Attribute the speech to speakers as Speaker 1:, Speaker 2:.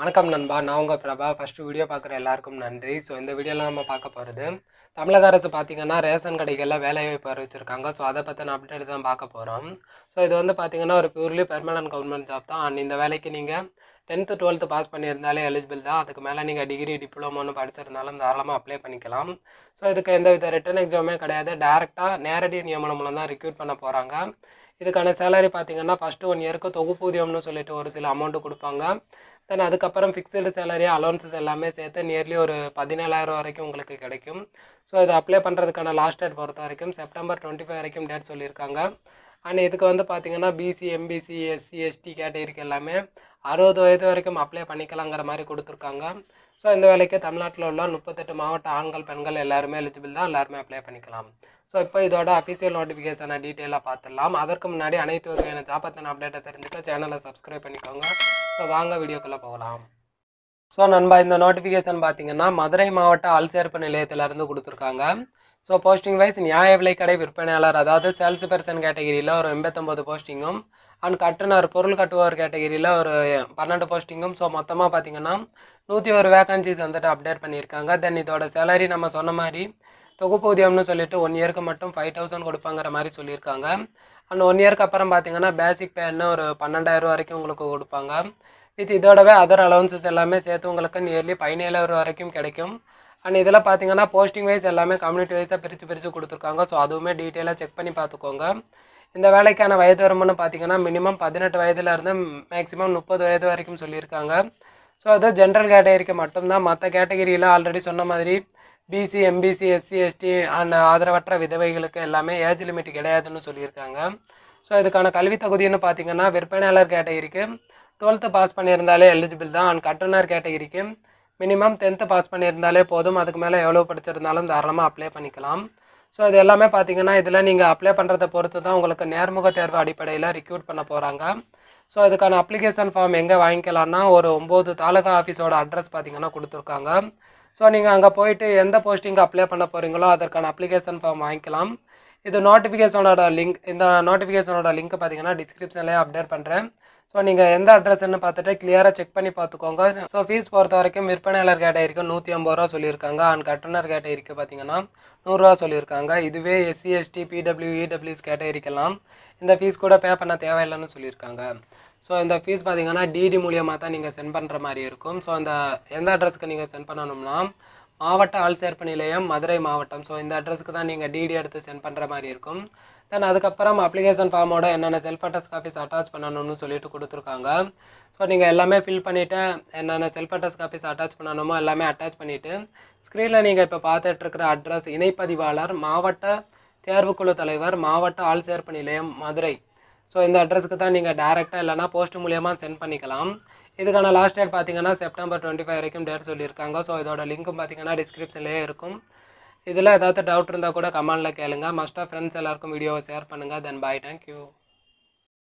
Speaker 1: வணக்கம் நண்பா நான் உங்கள் பிரபா ஃபஸ்ட்டு வீடியோ பார்க்குற எல்லாருக்கும் நன்றி ஸோ இந்த வீடியோவில் நம்ம பார்க்க போகிறது தமிழக அரசு பார்த்திங்கன்னா ரேஷன் கடைகளில் வேலைவாய்ப்பு அறிவிச்சிருக்காங்க ஸோ அதை பற்றின அப்டேட் தான் பார்க்க போகிறோம் ஸோ இது வந்து பார்த்திங்கன்னா ஒரு பியூர்லி பெர்மனன்ட் கவர்மெண்ட் ஜாப் தான் அண்ட் இந்த வேலைக்கு நீங்கள் டென்த்து டுவெல்த்து பாஸ் பண்ணியிருந்தாலே எலிஜிபிள் தான் அதுக்கு மேலே நீங்கள் டிகிரி டிப்ளமோன்னு படிச்சிருந்தாலும் தாராளமாக அப்ளை பண்ணிக்கலாம் ஸோ இதுக்கு எந்த வித ரிட்டன் எக்ஸாமே கிடையாது டேரெக்டாக நேரடி நியமனம் மூலம் தான் ரிக்ரூட் பண்ண போகிறாங்க இதுக்கான சேலரி பார்த்தீங்கன்னா ஃபஸ்ட்டு ஒன் இயருக்கு தொகுப்பூதியம்னு சொல்லிட்டு ஒரு சில அமௌண்ட்டு கொடுப்பாங்க தென் அதுக்கப்புறம் ஃபிக்ஸ்டு சேலரி அலோன்சஸ் எல்லாமே சேர்த்து நியர்லி ஒரு பதினேழாயிரம் வரைக்கும் உங்களுக்கு கிடைக்கும் ஸோ இதை அப்ளை பண்ணுறதுக்கான லாஸ்ட் டேட் பொறுத்த வரைக்கும் செப்டம்பர் டுவெண்ட்டி ஃபைவ் வரைக்கும் டேட் சொல்லியிருக்காங்க அண்ட் இதுக்கு வந்து பார்த்திங்கன்னா பிசி எம்பிசி எஸ்சி எஸ்டி கேட்டகரிக்கு எல்லாமே அறுபது வயது வரைக்கும் அப்ளை பண்ணிக்கலாங்கிற மாதிரி கொடுத்துருக்காங்க ஸோ இந்த வேலைக்கு தமிழ்நாட்டில் உள்ள முப்பத்தெட்டு மாவட்ட ஆண்கள் பெண்கள் எல்லாருமே எலிஜிபிள் தான் எல்லாருமே அப்ளை பண்ணிக்கலாம் ஸோ இப்போ இதோட அஃபிஷியல் நோட்டிஃபிகேஷனை டீட்டெயிலாக பார்த்துடலாம் அதற்கு முன்னாடி அனைத்து வகையான ஜாப் அப்டேட்டை தெரிஞ்சுக்க சேனலை சப்ஸ்கிரைப் பண்ணிக்கோங்க ஸோ வாங்க வீடியோக்குள்ளே போகலாம் ஸோ நண்பா இந்த நோட்டிஃபிகேஷன் பார்த்தீங்கன்னா மதுரை மாவட்ட அல்சேர்ப்பு நிலையத்திலேருந்து கொடுத்துருக்காங்க ஸோ போஸ்டிங் வைஸ் நியாய விலை கடை விற்பனையாளர் அதாவது சேல்ஸ் பர்சன் கேட்டகிரியில் ஒரு எண்பத்தொம்போது போஸ்டிங்கும் அண்ட் கட்டுனர் பொருள் கட்டுவோர் கேட்டகிரியில் ஒரு பன்னெண்டு போஸ்டிங்கும் ஸோ மொத்தமாக பார்த்தீங்கன்னா நூற்றி ஒரு வேகன்சிஸ் வந்துட்டு அப்டேட் பண்ணியிருக்காங்க தென் இதோட சேலரி நம்ம சொன்ன மாதிரி தொகுப்பூதியம்னு சொல்லிட்டு ஒன் இயருக்கு மட்டும் ஃபைவ் தௌசண்ட் கொடுப்பாங்கிற மாதிரி சொல்லியிருக்காங்க அண்ட் ஒன் இயர்க்கு அப்புறம் பார்த்தீங்கன்னா பேசிக் பேன்னு ஒரு பன்னெண்டாயிரம் வரைக்கும் உங்களுக்கு கொடுப்பாங்க வித் இதோடவே அதர் அலவன்சஸ் எல்லாமே சேர்த்து உங்களுக்கு நியர்லி பதினேழாயிரம் வரைக்கும் கிடைக்கும் அண்ட் இதில் பார்த்தீங்கன்னா போஸ்டிங் வைஸ் எல்லாமே கம்யூனிட்டி வைஸாக பிரித்து பிரித்து கொடுத்துருக்காங்க ஸோ அதுவுமே டீட்டெயிலாக செக் பண்ணி பார்த்துக்கோங்க இந்த வேலைக்கான வயது வரம்புன்னு பார்த்தீங்கன்னா மினிமம் பதினெட்டு வயதுலேருந்து மேக்ஸிமம் முப்பது வயது வரைக்கும் சொல்லியிருக்காங்க ஸோ அது ஜென்ரல் கேட்டகரிக்கு மட்டும்தான் மற்ற கேட்டகிரியில் ஆல்ரெடி சொன்ன மாதிரி BC MBC SC ST and ஆதரவற்ற விதவைகளுக்கு எல்லாமே ஏஜ் லிமிட் கிடையாதுன்னு சொல்லியிருக்காங்க ஸோ இதுக்கான கல்வி தகுதின்னு பார்த்தீங்கன்னா விற்பனையாளர் கேட்டகிரிக்கு டுவெல்த்து பாஸ் பண்ணியிருந்தாலே எலிஜிபிள் தான் அண்ட் கட்டுனர் கேட்டகிரிக்கு மினிமம் டென்த்து பாஸ் பண்ணியிருந்தாலே போதும் அதுக்கு மேலே எவ்வளோ படிச்சிருந்தாலும் தாராளமாக அப்ளை பண்ணிக்கலாம் ஸோ இது எல்லாமே பார்த்தீங்கன்னா இதில் நீங்கள் அப்ளை பண்ணுறதை பொறுத்து தான் உங்களுக்கு நேர்முக தேர்வு அடிப்படையில் ரிக்ரூட் பண்ண போகிறாங்க ஸோ அதுக்கான அப்ளிகேஷன் ஃபார்ம் எங்கே வாங்கிக்கலாம்னா ஒரு ஒம்பது தாலுகா ஆஃபீஸோட அட்ரஸ் பார்த்தீங்கன்னா கொடுத்துருக்காங்க ஸோ நீங்கள் அங்கே போயிட்டு எந்த போஸ்டிங்க்கு அப்ளை பண்ண போகிறீங்களோ அதற்கான அப்ளிகேஷன் ஃபார்ம் வாங்கிக்கலாம் இது நோட்டிஃபிகேஷனோட லிங்க் இந்த நோட்டிஃபிகேஷனோட லிங்க் பார்த்தீங்கன்னா டிஸ்கிரிப்ஷன்லேயே அப்டேட் பண்ணுறேன் ஸோ நீங்கள் எந்த அட்ரஸ்ன்னு பார்த்துட்டு கிளியராக செக் பண்ணி பார்த்துக்கோங்க ஸோ ஃபீஸ் பொறுத்த வரைக்கும் விற்பனையாளர் கேட்டகிரிக்கு நூற்றி ஐம்பது ரூபா சொல்லியிருக்காங்க அண்ட் கட்டணர் கேட்டகிரிக்கு பார்த்தீங்கன்னா நூறுரூவா சொல்லியிருக்காங்க இதுவே SC ST PW EWS e, கேட்டகிரிக்கெல்லாம் இந்த ஃபீஸ் கூட பே பண்ண தேவையில்லைன்னு சொல்லியிருக்காங்க ஸோ இந்த ஃபீஸ் பார்த்தீங்கன்னா டிடி மூலியமாக தான் நீங்கள் சென்ட் பண்ணுற மாதிரி இருக்கும் ஸோ அந்த எந்த அட்ரஸ்க்கு நீங்கள் சென்ட் பண்ணணும்னா மாவட்ட ஆள் சேர்ப்பு நிலையம் மதுரை மாவட்டம் ஸோ இந்த அட்ரஸ்க்கு தான் நீங்கள் டிடி எடுத்து சென்ட் பண்ணுற மாதிரி இருக்கும் தென் அதுக்கப்புறம் அப்ளிகேஷன் ஃபார்மோட என்னென்ன செல்ஃப் அட்ரஸ் காப்பீஸ் அட்டாச் பண்ணணும்னு சொல்லிட்டு கொடுத்துருக்காங்க ஸோ நீங்கள் எல்லாமே ஃபில் பண்ணிவிட்டு என்னென்ன செல்ஃப் அட்ரஸ் காப்பீஸ் அட்டாச் பண்ணணுமோ எல்லாமே அட்டாச் பண்ணிவிட்டு ஸ்க்ரீனில் நீங்கள் இப்போ பார்த்துட்ருக்கிற அட்ரஸ் இணைப்பதிவாளர் மாவட்ட தேர்வுக்குழு தலைவர் மாவட்ட ஆள் சேர்ப்பு நிலையம் மதுரை ஸோ இந்த அட்ரஸுக்கு தான் நீங்கள் டேரெக்டாக இல்லைனா போஸ்ட் மூலியமாக சென்ட் பண்ணிக்கலாம் இதுக்கான லாஸ்ட் டேட் பார்த்தீங்கன்னா செப்டம்பர் டுவெண்ட்டி ஃபைவ் வரைக்கும் டேட் சொல்லியிருக்காங்க ஸோ இதோட லிங்க்கும் பார்த்தீங்கன்னா டிஸ்கிரிப்ஷன்லேயே இருக்கும் இதில் ஏதாவது டவுட் இருந்தால் கூட கமெண்டில் கேளுங்கள் மஸ்ட்டாக ஃப்ரெண்ட்ஸ் எல்லாருக்கும் வீடியோவை ஷேர் பண்ணுங்கள் தென் பாய் தேங்க்யூ